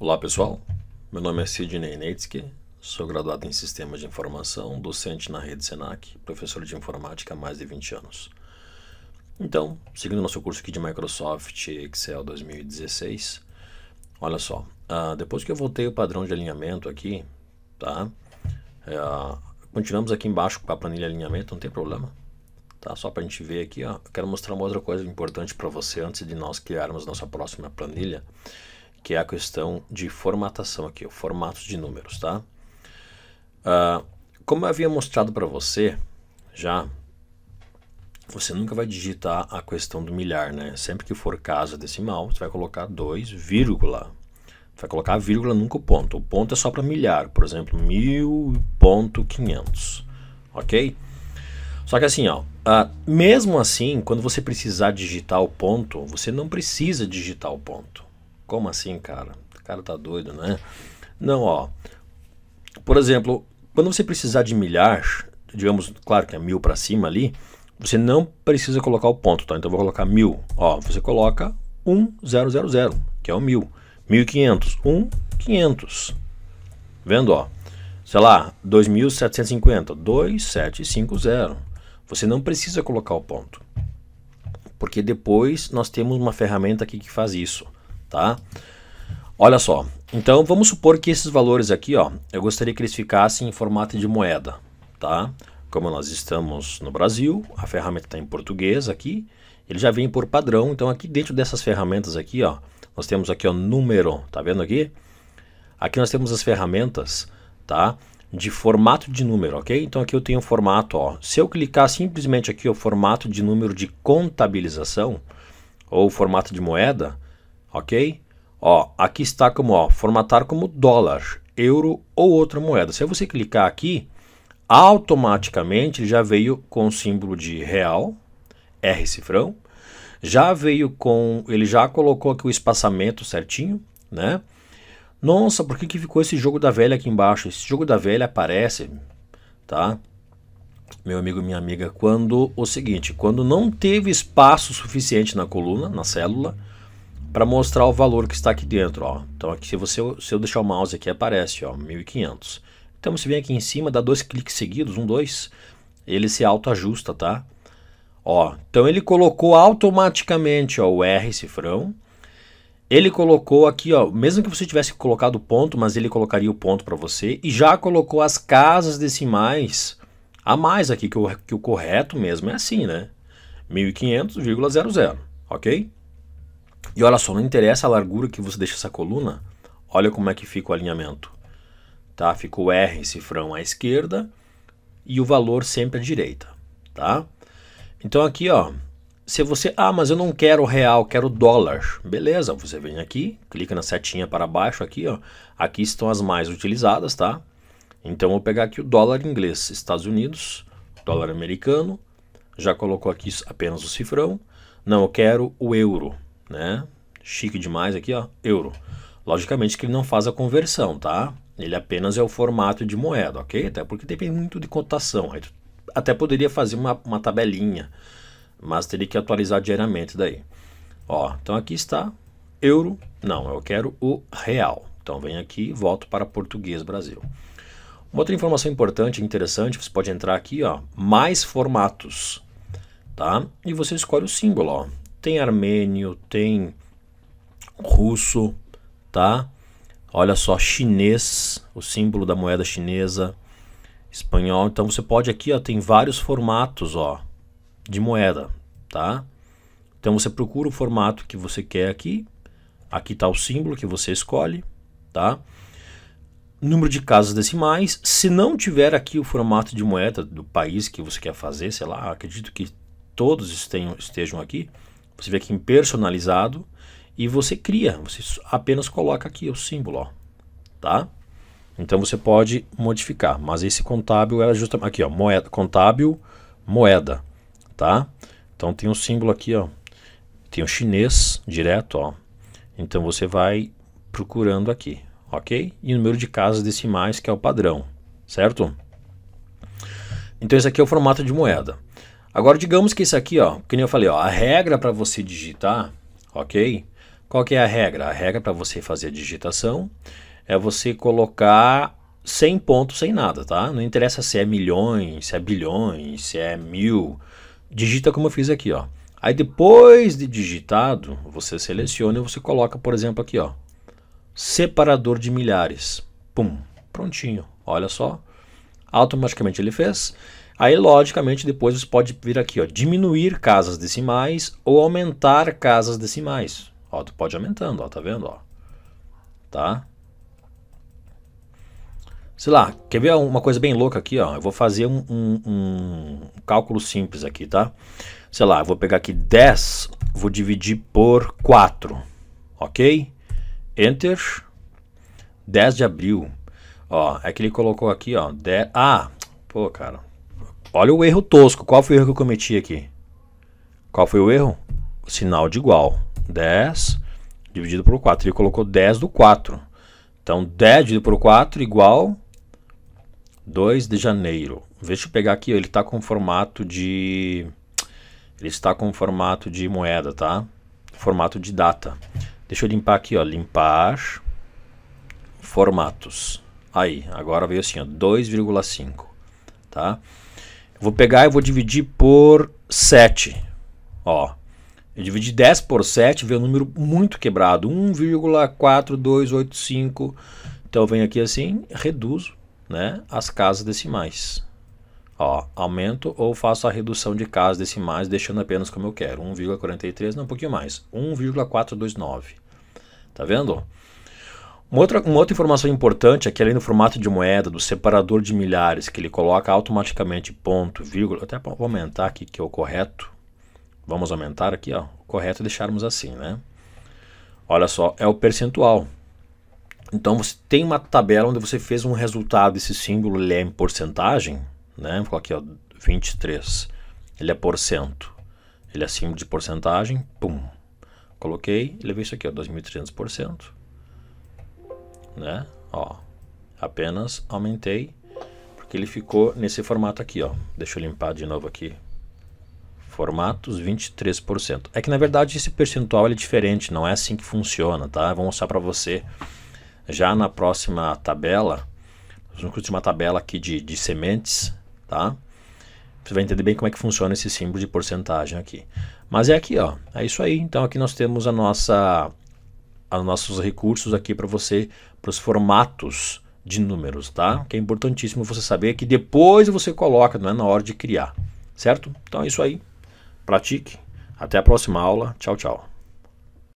Olá pessoal, meu nome é Sidney Neitzke, sou graduado em Sistemas de Informação, docente na rede SENAC, professor de informática há mais de 20 anos. Então, seguindo nosso curso aqui de Microsoft Excel 2016, olha só, uh, depois que eu voltei o padrão de alinhamento aqui, tá? Uh, continuamos aqui embaixo com a planilha alinhamento, não tem problema. Tá? Só para a gente ver aqui, ó, quero mostrar uma outra coisa importante para você antes de nós criarmos nossa próxima planilha que é a questão de formatação aqui, o formato de números, tá? Uh, como eu havia mostrado para você já, você nunca vai digitar a questão do milhar, né? Sempre que for casa decimal, você vai colocar 2, vírgula. Vai colocar a vírgula nunca o ponto. O ponto é só para milhar, por exemplo, 1.500, ok? Só que assim, ó, uh, mesmo assim, quando você precisar digitar o ponto, você não precisa digitar o ponto. Como assim, cara? O cara tá doido, né? Não, ó. Por exemplo, quando você precisar de milhar, digamos, claro que é mil para cima ali, você não precisa colocar o ponto, tá? Então eu vou colocar mil. Ó, você coloca um zero zero zero, que é o mil. 1500, quinhentos. Vendo, ó. Sei lá, 2750, 2750. Você não precisa colocar o ponto. Porque depois nós temos uma ferramenta aqui que faz isso tá? Olha só, então vamos supor que esses valores aqui, ó, eu gostaria que eles ficassem em formato de moeda, tá? Como nós estamos no Brasil, a ferramenta está em português aqui, ele já vem por padrão, então aqui dentro dessas ferramentas aqui, ó, nós temos aqui o número, tá vendo aqui? Aqui nós temos as ferramentas, tá? De formato de número, ok? Então aqui eu tenho o formato, ó. Se eu clicar simplesmente aqui o formato de número de contabilização ou formato de moeda, ok? Ó, aqui está como ó, formatar como dólar, euro ou outra moeda. Se você clicar aqui, automaticamente já veio com o símbolo de real, R cifrão, já veio com, ele já colocou aqui o espaçamento certinho, né? Nossa, por que, que ficou esse jogo da velha aqui embaixo? Esse jogo da velha aparece, tá? Meu amigo, minha amiga, quando o seguinte, quando não teve espaço suficiente na coluna, na célula, para mostrar o valor que está aqui dentro, ó. Então aqui se você se eu deixar o mouse aqui aparece, ó, 1500. Então você vem aqui em cima, dá dois cliques seguidos, um, dois, ele se autoajusta, tá? Ó, então ele colocou automaticamente, ó, o R cifrão. Ele colocou aqui, ó, mesmo que você tivesse colocado o ponto, mas ele colocaria o ponto para você e já colocou as casas decimais a mais aqui que o, que o correto mesmo é assim, né? 1500,00, OK? E olha só, não interessa a largura que você deixa essa coluna, olha como é que fica o alinhamento. Tá? Ficou o R, cifrão à esquerda e o valor sempre à direita. Tá? Então aqui, ó, se você, ah, mas eu não quero real, quero dólar. Beleza, você vem aqui, clica na setinha para baixo aqui, ó. Aqui estão as mais utilizadas, tá? Então vou pegar aqui o dólar inglês, Estados Unidos, dólar americano. Já colocou aqui apenas o cifrão. Não, eu quero o euro né? Chique demais aqui, ó, euro. Logicamente que ele não faz a conversão, tá? Ele apenas é o formato de moeda, ok? Até porque depende muito de cotação. Aí tu até poderia fazer uma, uma tabelinha, mas teria que atualizar diariamente daí. Ó, então aqui está euro. Não, eu quero o real. Então vem aqui e volto para português Brasil. Uma outra informação importante e interessante, você pode entrar aqui, ó, mais formatos, tá? E você escolhe o símbolo, ó tem armênio, tem russo, tá? Olha só, chinês, o símbolo da moeda chinesa, espanhol. Então você pode aqui, ó, tem vários formatos, ó, de moeda, tá? Então você procura o formato que você quer aqui. Aqui está o símbolo que você escolhe, tá? Número de casas decimais. Se não tiver aqui o formato de moeda do país que você quer fazer, sei lá, acredito que todos estejam aqui. Você vê aqui é em personalizado e você cria, você apenas coloca aqui o símbolo, ó, tá? Então você pode modificar, mas esse contábil era é justamente aqui, ó, moeda, contábil, moeda, tá? Então tem um símbolo aqui, ó, tem o um chinês direto, ó. Então você vai procurando aqui, ok? E o número de casas decimais que é o padrão, certo? Então esse aqui é o formato de moeda. Agora digamos que isso aqui, ó, que nem eu falei, ó, a regra para você digitar, ok? Qual que é a regra? A regra para você fazer a digitação é você colocar sem pontos, sem nada, tá? Não interessa se é milhões, se é bilhões, se é mil. Digita como eu fiz aqui, ó. Aí depois de digitado, você seleciona e você coloca, por exemplo, aqui, ó. Separador de milhares. Pum, prontinho. Olha só. Automaticamente ele fez. Aí, logicamente, depois você pode vir aqui, ó, diminuir casas decimais ou aumentar casas decimais. Ó, tu pode aumentando, ó, tá vendo? Ó, tá? Sei lá, quer ver uma coisa bem louca aqui? Ó? Eu vou fazer um, um, um cálculo simples aqui, tá? Sei lá, eu vou pegar aqui 10, vou dividir por 4, ok? Enter, 10 de abril. Ó, é que ele colocou aqui, ó, 10... Ah, pô, cara, Olha o erro tosco. Qual foi o erro que eu cometi aqui? Qual foi o erro? sinal de igual. 10 dividido por 4. Ele colocou 10 do 4. Então, 10 dividido por 4 igual 2 de janeiro. Deixa eu pegar aqui, ele está com formato de... Ele está com formato de moeda, tá? Formato de data. Deixa eu limpar aqui, ó. Limpar formatos. Aí, agora veio assim, ó. 2,5, tá? Vou pegar e vou dividir por 7. Ó, eu dividi 10 por 7, veio um número muito quebrado, 1,4285. Então eu venho aqui assim, reduzo né, as casas decimais. Ó, aumento ou faço a redução de casas decimais, deixando apenas como eu quero. 1,43, não, um pouquinho mais. 1,429. Tá vendo? Uma outra, uma outra informação importante é que além do formato de moeda, do separador de milhares, que ele coloca automaticamente ponto, vírgula, até vou aumentar aqui que é o correto, vamos aumentar aqui, ó, o correto é deixarmos assim, né? Olha só, é o percentual. Então você tem uma tabela onde você fez um resultado, esse símbolo ele é em porcentagem, né? Vou aqui, ó, 23. Ele é por cento. Ele é símbolo de porcentagem, pum. Coloquei, ele veio isso aqui, ó, 2.300% né? Ó, apenas aumentei porque ele ficou nesse formato aqui, ó. Deixa eu limpar de novo aqui. Formatos 23%. É que na verdade esse percentual é diferente, não é assim que funciona, tá? Eu vou mostrar para você já na próxima tabela. vamos construir uma tabela aqui de, de sementes, tá? Você vai entender bem como é que funciona esse símbolo de porcentagem aqui. Mas é aqui, ó. É isso aí. Então aqui nós temos a nossa os nossos recursos aqui para você para os formatos de números, tá? Que é importantíssimo você saber que depois você coloca, não é na hora de criar, certo? Então é isso aí. Pratique. Até a próxima aula. Tchau, tchau.